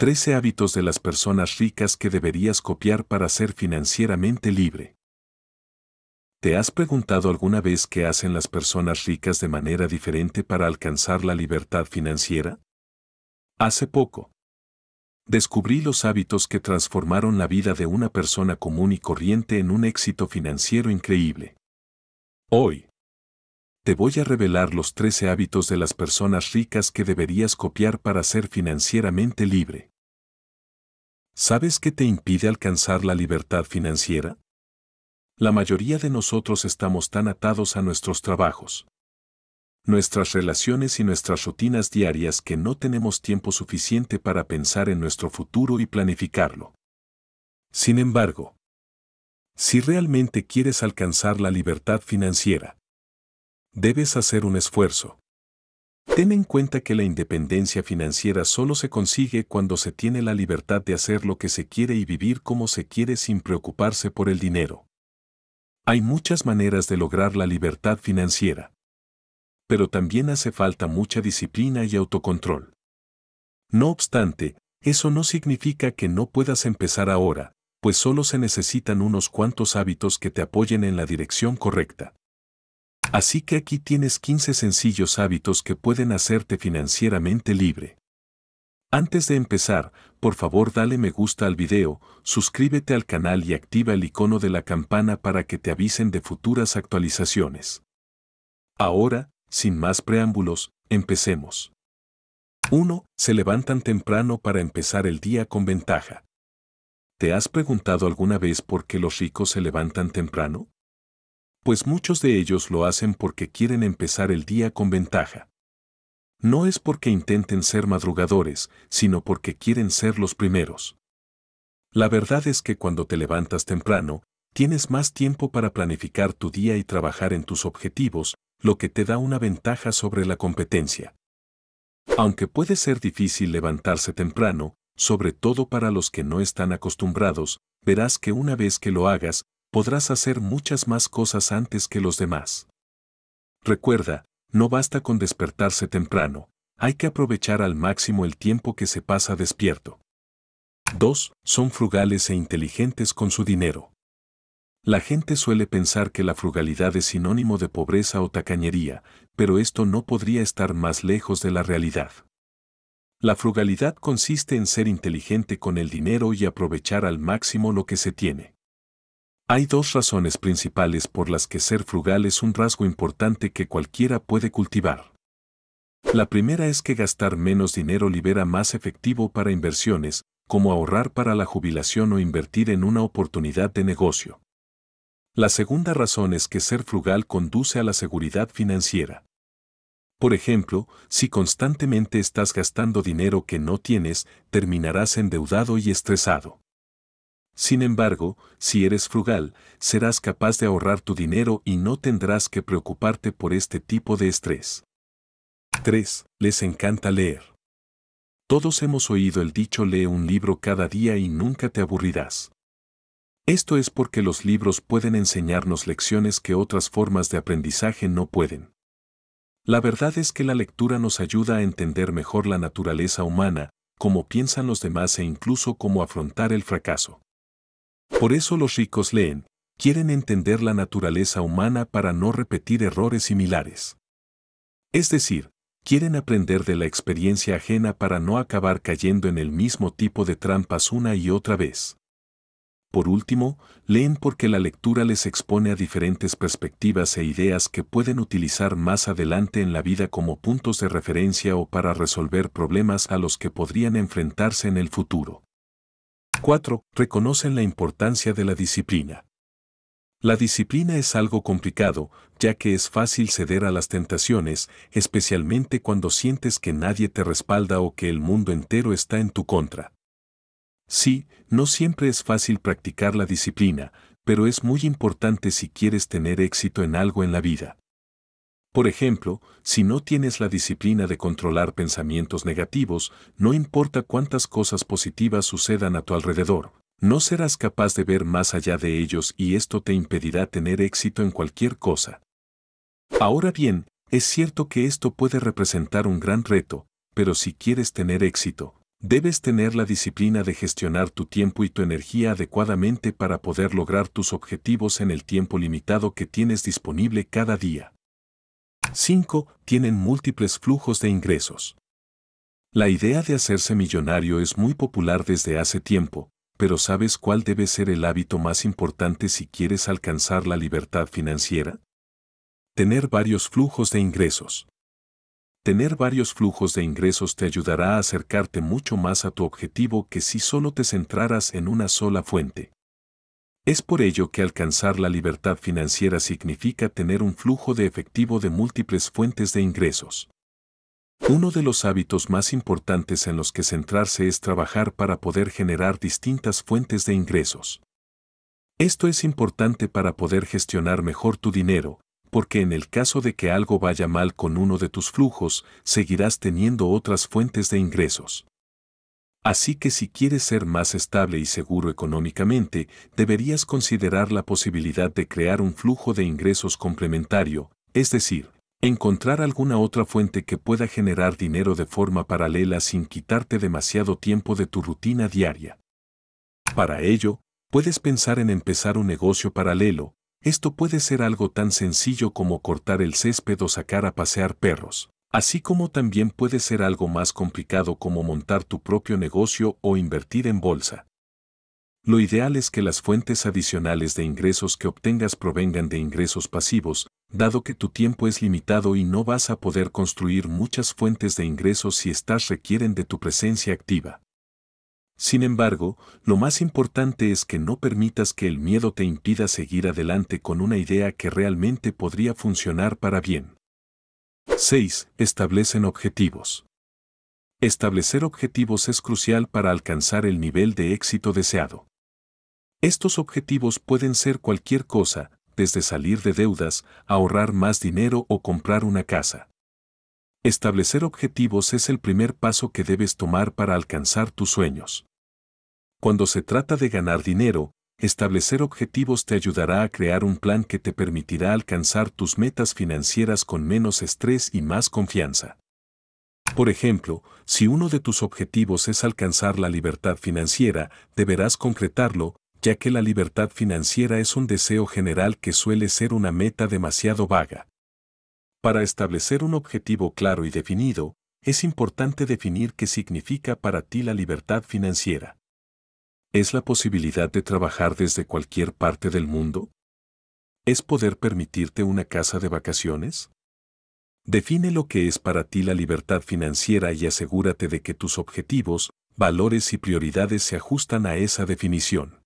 13 hábitos de las personas ricas que deberías copiar para ser financieramente libre. ¿Te has preguntado alguna vez qué hacen las personas ricas de manera diferente para alcanzar la libertad financiera? Hace poco. Descubrí los hábitos que transformaron la vida de una persona común y corriente en un éxito financiero increíble. Hoy. Te voy a revelar los 13 hábitos de las personas ricas que deberías copiar para ser financieramente libre. ¿Sabes qué te impide alcanzar la libertad financiera? La mayoría de nosotros estamos tan atados a nuestros trabajos, nuestras relaciones y nuestras rutinas diarias que no tenemos tiempo suficiente para pensar en nuestro futuro y planificarlo. Sin embargo, si realmente quieres alcanzar la libertad financiera, debes hacer un esfuerzo. Ten en cuenta que la independencia financiera solo se consigue cuando se tiene la libertad de hacer lo que se quiere y vivir como se quiere sin preocuparse por el dinero. Hay muchas maneras de lograr la libertad financiera. Pero también hace falta mucha disciplina y autocontrol. No obstante, eso no significa que no puedas empezar ahora, pues solo se necesitan unos cuantos hábitos que te apoyen en la dirección correcta. Así que aquí tienes 15 sencillos hábitos que pueden hacerte financieramente libre. Antes de empezar, por favor dale me gusta al video, suscríbete al canal y activa el icono de la campana para que te avisen de futuras actualizaciones. Ahora, sin más preámbulos, empecemos. 1. Se levantan temprano para empezar el día con ventaja. ¿Te has preguntado alguna vez por qué los ricos se levantan temprano? pues muchos de ellos lo hacen porque quieren empezar el día con ventaja. No es porque intenten ser madrugadores, sino porque quieren ser los primeros. La verdad es que cuando te levantas temprano, tienes más tiempo para planificar tu día y trabajar en tus objetivos, lo que te da una ventaja sobre la competencia. Aunque puede ser difícil levantarse temprano, sobre todo para los que no están acostumbrados, verás que una vez que lo hagas, podrás hacer muchas más cosas antes que los demás. Recuerda, no basta con despertarse temprano, hay que aprovechar al máximo el tiempo que se pasa despierto. 2. Son frugales e inteligentes con su dinero. La gente suele pensar que la frugalidad es sinónimo de pobreza o tacañería, pero esto no podría estar más lejos de la realidad. La frugalidad consiste en ser inteligente con el dinero y aprovechar al máximo lo que se tiene. Hay dos razones principales por las que ser frugal es un rasgo importante que cualquiera puede cultivar. La primera es que gastar menos dinero libera más efectivo para inversiones, como ahorrar para la jubilación o invertir en una oportunidad de negocio. La segunda razón es que ser frugal conduce a la seguridad financiera. Por ejemplo, si constantemente estás gastando dinero que no tienes, terminarás endeudado y estresado. Sin embargo, si eres frugal, serás capaz de ahorrar tu dinero y no tendrás que preocuparte por este tipo de estrés. 3. Les encanta leer. Todos hemos oído el dicho lee un libro cada día y nunca te aburrirás. Esto es porque los libros pueden enseñarnos lecciones que otras formas de aprendizaje no pueden. La verdad es que la lectura nos ayuda a entender mejor la naturaleza humana, cómo piensan los demás e incluso cómo afrontar el fracaso. Por eso los ricos leen, quieren entender la naturaleza humana para no repetir errores similares. Es decir, quieren aprender de la experiencia ajena para no acabar cayendo en el mismo tipo de trampas una y otra vez. Por último, leen porque la lectura les expone a diferentes perspectivas e ideas que pueden utilizar más adelante en la vida como puntos de referencia o para resolver problemas a los que podrían enfrentarse en el futuro. 4. Reconocen la importancia de la disciplina. La disciplina es algo complicado, ya que es fácil ceder a las tentaciones, especialmente cuando sientes que nadie te respalda o que el mundo entero está en tu contra. Sí, no siempre es fácil practicar la disciplina, pero es muy importante si quieres tener éxito en algo en la vida. Por ejemplo, si no tienes la disciplina de controlar pensamientos negativos, no importa cuántas cosas positivas sucedan a tu alrededor, no serás capaz de ver más allá de ellos y esto te impedirá tener éxito en cualquier cosa. Ahora bien, es cierto que esto puede representar un gran reto, pero si quieres tener éxito, debes tener la disciplina de gestionar tu tiempo y tu energía adecuadamente para poder lograr tus objetivos en el tiempo limitado que tienes disponible cada día. 5. Tienen múltiples flujos de ingresos. La idea de hacerse millonario es muy popular desde hace tiempo, pero ¿sabes cuál debe ser el hábito más importante si quieres alcanzar la libertad financiera? Tener varios flujos de ingresos. Tener varios flujos de ingresos te ayudará a acercarte mucho más a tu objetivo que si solo te centraras en una sola fuente. Es por ello que alcanzar la libertad financiera significa tener un flujo de efectivo de múltiples fuentes de ingresos. Uno de los hábitos más importantes en los que centrarse es trabajar para poder generar distintas fuentes de ingresos. Esto es importante para poder gestionar mejor tu dinero, porque en el caso de que algo vaya mal con uno de tus flujos, seguirás teniendo otras fuentes de ingresos. Así que si quieres ser más estable y seguro económicamente, deberías considerar la posibilidad de crear un flujo de ingresos complementario, es decir, encontrar alguna otra fuente que pueda generar dinero de forma paralela sin quitarte demasiado tiempo de tu rutina diaria. Para ello, puedes pensar en empezar un negocio paralelo, esto puede ser algo tan sencillo como cortar el césped o sacar a pasear perros. Así como también puede ser algo más complicado como montar tu propio negocio o invertir en bolsa. Lo ideal es que las fuentes adicionales de ingresos que obtengas provengan de ingresos pasivos, dado que tu tiempo es limitado y no vas a poder construir muchas fuentes de ingresos si estas requieren de tu presencia activa. Sin embargo, lo más importante es que no permitas que el miedo te impida seguir adelante con una idea que realmente podría funcionar para bien. 6. Establecen objetivos. Establecer objetivos es crucial para alcanzar el nivel de éxito deseado. Estos objetivos pueden ser cualquier cosa, desde salir de deudas, ahorrar más dinero o comprar una casa. Establecer objetivos es el primer paso que debes tomar para alcanzar tus sueños. Cuando se trata de ganar dinero, Establecer objetivos te ayudará a crear un plan que te permitirá alcanzar tus metas financieras con menos estrés y más confianza. Por ejemplo, si uno de tus objetivos es alcanzar la libertad financiera, deberás concretarlo, ya que la libertad financiera es un deseo general que suele ser una meta demasiado vaga. Para establecer un objetivo claro y definido, es importante definir qué significa para ti la libertad financiera es la posibilidad de trabajar desde cualquier parte del mundo? ¿Es poder permitirte una casa de vacaciones? Define lo que es para ti la libertad financiera y asegúrate de que tus objetivos, valores y prioridades se ajustan a esa definición.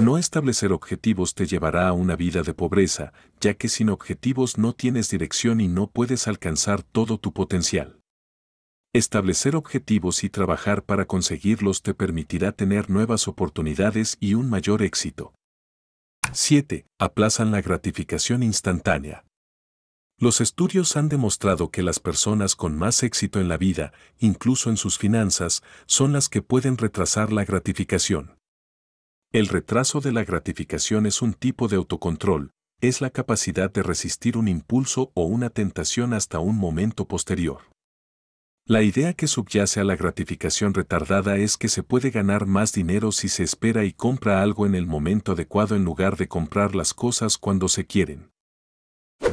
No establecer objetivos te llevará a una vida de pobreza, ya que sin objetivos no tienes dirección y no puedes alcanzar todo tu potencial. Establecer objetivos y trabajar para conseguirlos te permitirá tener nuevas oportunidades y un mayor éxito. 7. Aplazan la gratificación instantánea. Los estudios han demostrado que las personas con más éxito en la vida, incluso en sus finanzas, son las que pueden retrasar la gratificación. El retraso de la gratificación es un tipo de autocontrol, es la capacidad de resistir un impulso o una tentación hasta un momento posterior. La idea que subyace a la gratificación retardada es que se puede ganar más dinero si se espera y compra algo en el momento adecuado en lugar de comprar las cosas cuando se quieren.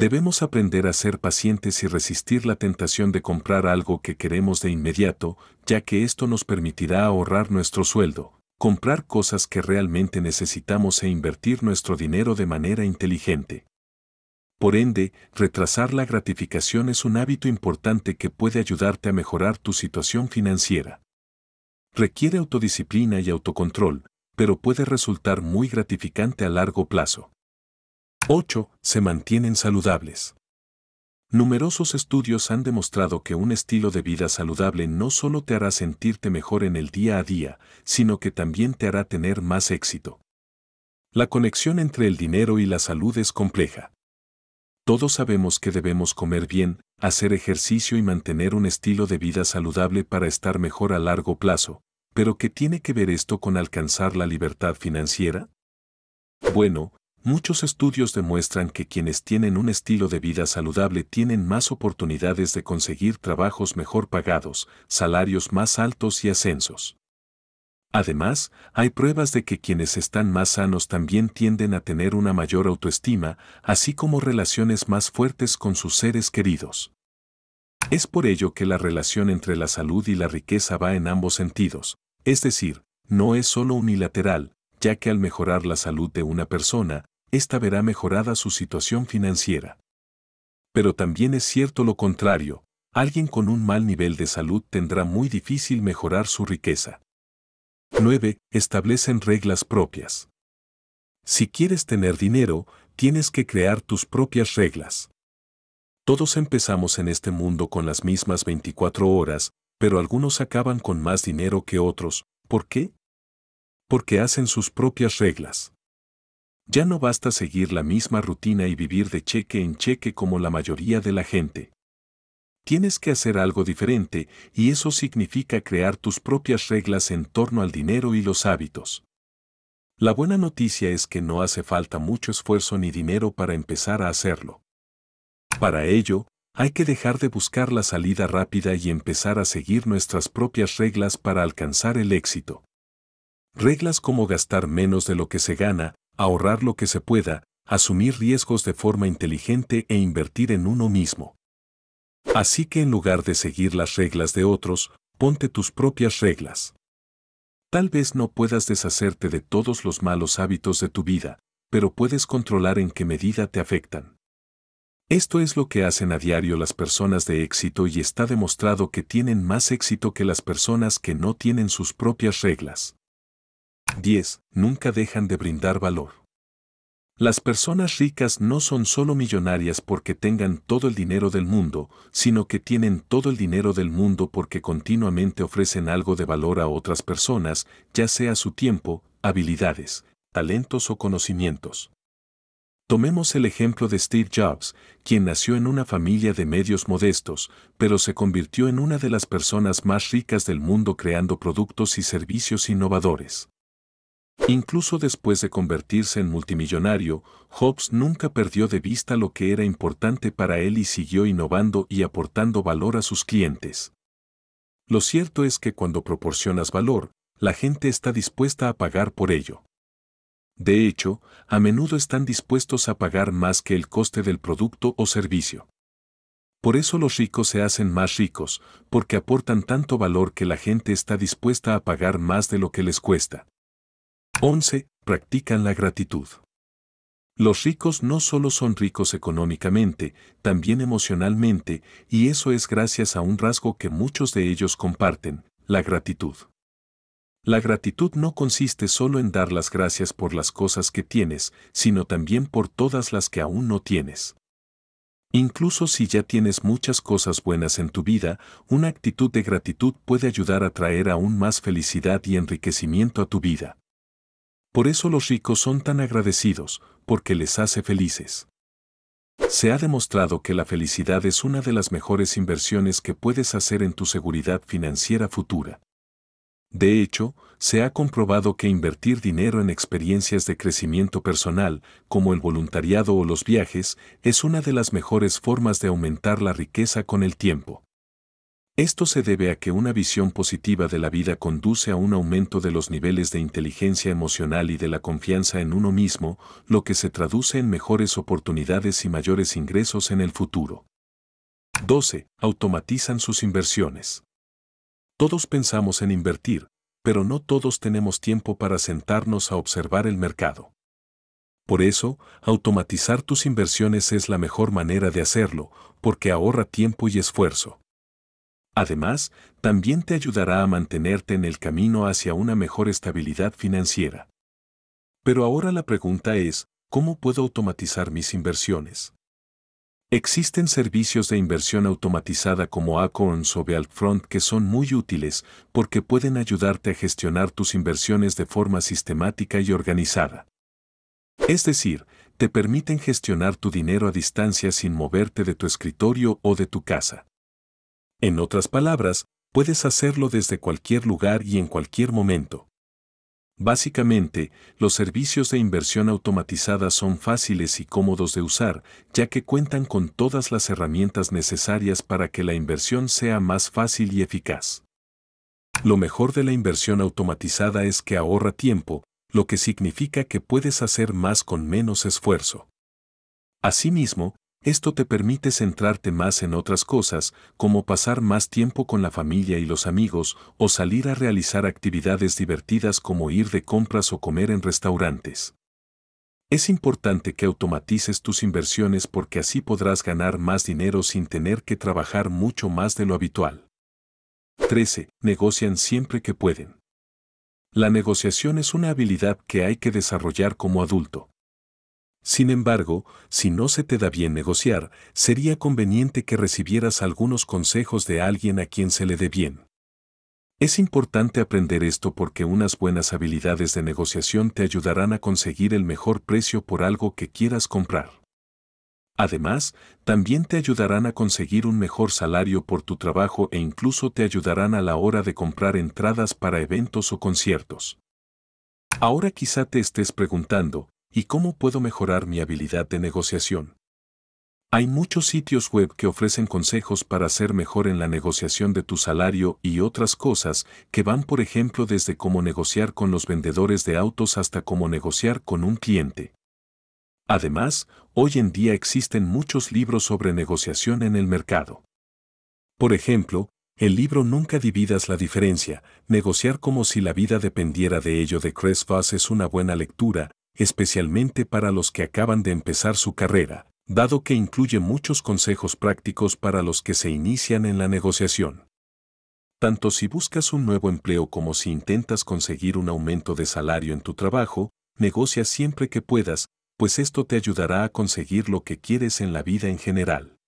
Debemos aprender a ser pacientes y resistir la tentación de comprar algo que queremos de inmediato, ya que esto nos permitirá ahorrar nuestro sueldo, comprar cosas que realmente necesitamos e invertir nuestro dinero de manera inteligente. Por ende, retrasar la gratificación es un hábito importante que puede ayudarte a mejorar tu situación financiera. Requiere autodisciplina y autocontrol, pero puede resultar muy gratificante a largo plazo. 8. Se mantienen saludables. Numerosos estudios han demostrado que un estilo de vida saludable no solo te hará sentirte mejor en el día a día, sino que también te hará tener más éxito. La conexión entre el dinero y la salud es compleja. Todos sabemos que debemos comer bien, hacer ejercicio y mantener un estilo de vida saludable para estar mejor a largo plazo, pero ¿qué tiene que ver esto con alcanzar la libertad financiera? Bueno, muchos estudios demuestran que quienes tienen un estilo de vida saludable tienen más oportunidades de conseguir trabajos mejor pagados, salarios más altos y ascensos. Además, hay pruebas de que quienes están más sanos también tienden a tener una mayor autoestima, así como relaciones más fuertes con sus seres queridos. Es por ello que la relación entre la salud y la riqueza va en ambos sentidos, es decir, no es solo unilateral, ya que al mejorar la salud de una persona, ésta verá mejorada su situación financiera. Pero también es cierto lo contrario, alguien con un mal nivel de salud tendrá muy difícil mejorar su riqueza. 9. Establecen reglas propias. Si quieres tener dinero, tienes que crear tus propias reglas. Todos empezamos en este mundo con las mismas 24 horas, pero algunos acaban con más dinero que otros. ¿Por qué? Porque hacen sus propias reglas. Ya no basta seguir la misma rutina y vivir de cheque en cheque como la mayoría de la gente tienes que hacer algo diferente y eso significa crear tus propias reglas en torno al dinero y los hábitos. La buena noticia es que no hace falta mucho esfuerzo ni dinero para empezar a hacerlo. Para ello, hay que dejar de buscar la salida rápida y empezar a seguir nuestras propias reglas para alcanzar el éxito. Reglas como gastar menos de lo que se gana, ahorrar lo que se pueda, asumir riesgos de forma inteligente e invertir en uno mismo. Así que en lugar de seguir las reglas de otros, ponte tus propias reglas. Tal vez no puedas deshacerte de todos los malos hábitos de tu vida, pero puedes controlar en qué medida te afectan. Esto es lo que hacen a diario las personas de éxito y está demostrado que tienen más éxito que las personas que no tienen sus propias reglas. 10. Nunca dejan de brindar valor. Las personas ricas no son solo millonarias porque tengan todo el dinero del mundo, sino que tienen todo el dinero del mundo porque continuamente ofrecen algo de valor a otras personas, ya sea su tiempo, habilidades, talentos o conocimientos. Tomemos el ejemplo de Steve Jobs, quien nació en una familia de medios modestos, pero se convirtió en una de las personas más ricas del mundo creando productos y servicios innovadores. Incluso después de convertirse en multimillonario, Hobbes nunca perdió de vista lo que era importante para él y siguió innovando y aportando valor a sus clientes. Lo cierto es que cuando proporcionas valor, la gente está dispuesta a pagar por ello. De hecho, a menudo están dispuestos a pagar más que el coste del producto o servicio. Por eso los ricos se hacen más ricos, porque aportan tanto valor que la gente está dispuesta a pagar más de lo que les cuesta. 11. Practican la gratitud. Los ricos no solo son ricos económicamente, también emocionalmente, y eso es gracias a un rasgo que muchos de ellos comparten, la gratitud. La gratitud no consiste solo en dar las gracias por las cosas que tienes, sino también por todas las que aún no tienes. Incluso si ya tienes muchas cosas buenas en tu vida, una actitud de gratitud puede ayudar a traer aún más felicidad y enriquecimiento a tu vida. Por eso los ricos son tan agradecidos, porque les hace felices. Se ha demostrado que la felicidad es una de las mejores inversiones que puedes hacer en tu seguridad financiera futura. De hecho, se ha comprobado que invertir dinero en experiencias de crecimiento personal, como el voluntariado o los viajes, es una de las mejores formas de aumentar la riqueza con el tiempo. Esto se debe a que una visión positiva de la vida conduce a un aumento de los niveles de inteligencia emocional y de la confianza en uno mismo, lo que se traduce en mejores oportunidades y mayores ingresos en el futuro. 12. Automatizan sus inversiones. Todos pensamos en invertir, pero no todos tenemos tiempo para sentarnos a observar el mercado. Por eso, automatizar tus inversiones es la mejor manera de hacerlo, porque ahorra tiempo y esfuerzo. Además, también te ayudará a mantenerte en el camino hacia una mejor estabilidad financiera. Pero ahora la pregunta es, ¿cómo puedo automatizar mis inversiones? Existen servicios de inversión automatizada como Acorns o Bealtfront que son muy útiles porque pueden ayudarte a gestionar tus inversiones de forma sistemática y organizada. Es decir, te permiten gestionar tu dinero a distancia sin moverte de tu escritorio o de tu casa. En otras palabras, puedes hacerlo desde cualquier lugar y en cualquier momento. Básicamente, los servicios de inversión automatizada son fáciles y cómodos de usar, ya que cuentan con todas las herramientas necesarias para que la inversión sea más fácil y eficaz. Lo mejor de la inversión automatizada es que ahorra tiempo, lo que significa que puedes hacer más con menos esfuerzo. Asimismo, esto te permite centrarte más en otras cosas, como pasar más tiempo con la familia y los amigos o salir a realizar actividades divertidas como ir de compras o comer en restaurantes. Es importante que automatices tus inversiones porque así podrás ganar más dinero sin tener que trabajar mucho más de lo habitual. 13. Negocian siempre que pueden. La negociación es una habilidad que hay que desarrollar como adulto. Sin embargo, si no se te da bien negociar, sería conveniente que recibieras algunos consejos de alguien a quien se le dé bien. Es importante aprender esto porque unas buenas habilidades de negociación te ayudarán a conseguir el mejor precio por algo que quieras comprar. Además, también te ayudarán a conseguir un mejor salario por tu trabajo e incluso te ayudarán a la hora de comprar entradas para eventos o conciertos. Ahora quizá te estés preguntando, y cómo puedo mejorar mi habilidad de negociación. Hay muchos sitios web que ofrecen consejos para ser mejor en la negociación de tu salario y otras cosas que van por ejemplo desde cómo negociar con los vendedores de autos hasta cómo negociar con un cliente. Además, hoy en día existen muchos libros sobre negociación en el mercado. Por ejemplo, el libro Nunca dividas la diferencia, negociar como si la vida dependiera de ello de Chris Voss es una buena lectura especialmente para los que acaban de empezar su carrera, dado que incluye muchos consejos prácticos para los que se inician en la negociación. Tanto si buscas un nuevo empleo como si intentas conseguir un aumento de salario en tu trabajo, negocia siempre que puedas, pues esto te ayudará a conseguir lo que quieres en la vida en general.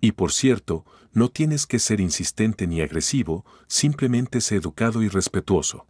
Y por cierto, no tienes que ser insistente ni agresivo, simplemente sé educado y respetuoso.